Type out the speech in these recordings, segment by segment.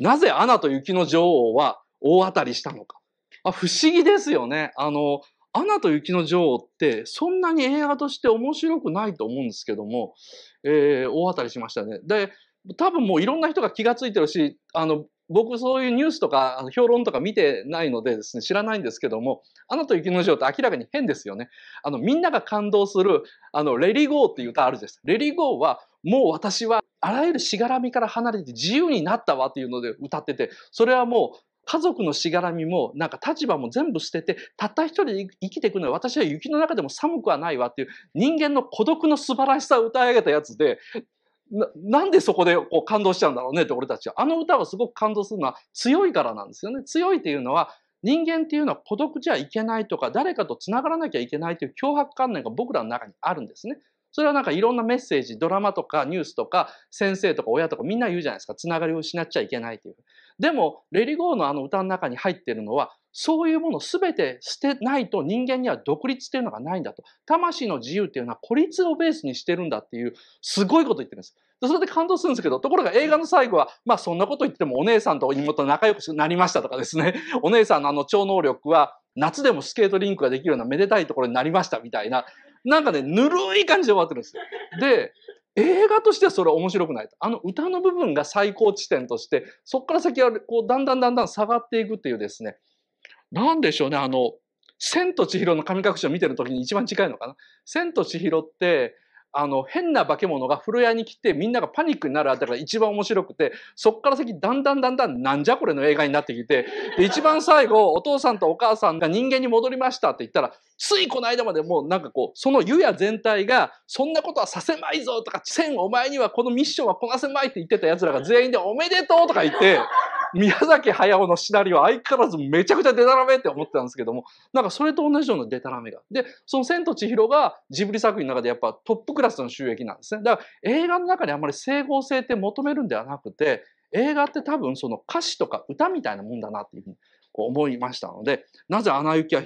なぜアナと雪の女王は大当たりしたのか。あ不思議ですよね。あの、アナと雪の女王ってそんなに映画として面白くないと思うんですけども、えー、大当たりしましたね。で、多分もういろんな人が気が付いてるし、あの、僕そういうニュースとか評論とか見てないのでですね、知らないんですけども、アナと雪の女王って明らかに変ですよね。あの、みんなが感動する、あの、レリゴーっていう歌あるです。レリゴーは、もう私はあらゆるしがらみから離れて自由になったわっていうので歌ってて、それはもう家族のしがらみも、なんか立場も全部捨てて、たった一人で生きていくのは私は雪の中でも寒くはないわっていう人間の孤独の素晴らしさを歌い上げたやつで、ななんでそこでこう感動しちゃうんだろうねって俺たちは。あの歌をすごく感動するのは強いからなんですよね。強いっていうのは人間っていうのは孤独じゃいけないとか誰かとつながらなきゃいけないという脅迫観念が僕らの中にあるんですね。それはなんかいろんなメッセージ、ドラマとかニュースとか先生とか親とかみんな言うじゃないですか。つながりを失っちゃいけないという。でも、レリゴーのあの歌の中に入ってるのはそういうものべて捨てないと人間には独立っていうのがないんだと。魂の自由っていうのは孤立をベースにしてるんだっていう、すごいこと言ってるんです。それで感動するんですけど、ところが映画の最後は、まあそんなこと言ってもお姉さんと妹仲良くなりましたとかですね、お姉さんのあの超能力は夏でもスケートリンクができるようなめでたいところになりましたみたいな、なんかね、ぬるい感じで終わってるんです。で、映画としてはそれ面白くないと。あの歌の部分が最高地点として、そこから先はこうだんだんだんだん下がっていくっていうですね、なんでしょうね、あの、千と千尋の神隠しを見てる時に一番近いのかな。千と千尋って、あの、変な化け物が風呂屋に来てみんながパニックになるあたりが一番面白くて、そっから先だんだんだんだんなんじゃこれの映画になってきて、で、一番最後、お父さんとお母さんが人間に戻りましたって言ったら、ついこの間までもうなんかこう、その湯屋全体が、そんなことはさせまいぞとか、千お前にはこのミッションはこなせまいって言ってた奴らが全員でおめでとうとか言って、宮崎駿のシナリオ相変わらずめちゃくちゃデタラメって思ってたんですけども、なんかそれと同じようなデタラメが。で、その千と千尋がジブリ作品の中でやっぱトップクラスの収益なんですね。だから映画の中にあんまり整合性って求めるんではなくて、映画って多分その歌詞とか歌みたいなもんだなっていうふうに思いましたので、なぜ穴行きは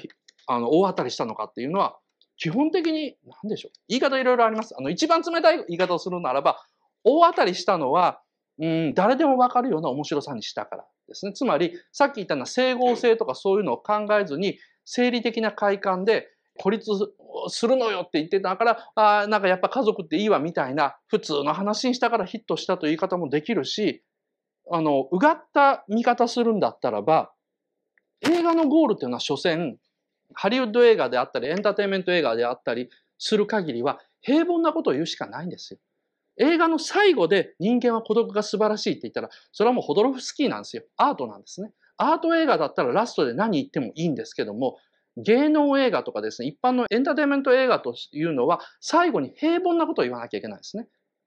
あの大当たりしたのかっていうのは、基本的に何でしょう。言い方いろいろあります。あの一番冷たい言い方をするならば、大当たりしたのは、うん、誰でもわかるような面白さにしたからですね。つまり、さっき言ったのは整合性とかそういうのを考えずに、生理的な快感で孤立するのよって言ってたから、あなんかやっぱ家族っていいわみたいな、普通の話にしたからヒットしたという言い方もできるし、あの、うがった見方するんだったらば、映画のゴールっていうのは所詮、ハリウッド映画であったり、エンターテインメント映画であったりする限りは、平凡なことを言うしかないんですよ。映画の最後で人間は孤独が素晴らしいって言ったら、それはもうホドロフスキーなんですよ。アートなんですね。アート映画だったらラストで何言ってもいいんですけども、芸能映画とかですね、一般のエンターテインメント映画というのは、最後に平凡なことを言わなきゃいけないですね。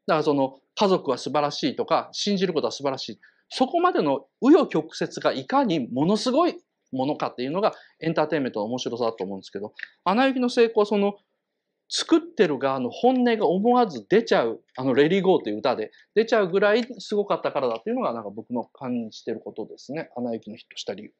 だからその、家族は素晴らしいとか、信じることは素晴らしい。そこまでの紆余曲折がいかにものすごいものかっていうのがエンターテインメントの面白さだと思うんですけど、アナ雪の成功はその作ってる側の本音が思わず出ちゃう、あの、レリーゴーという歌で出ちゃうぐらいすごかったからだというのが、なんか僕の感じてることですね。アナ雪のヒットした理由。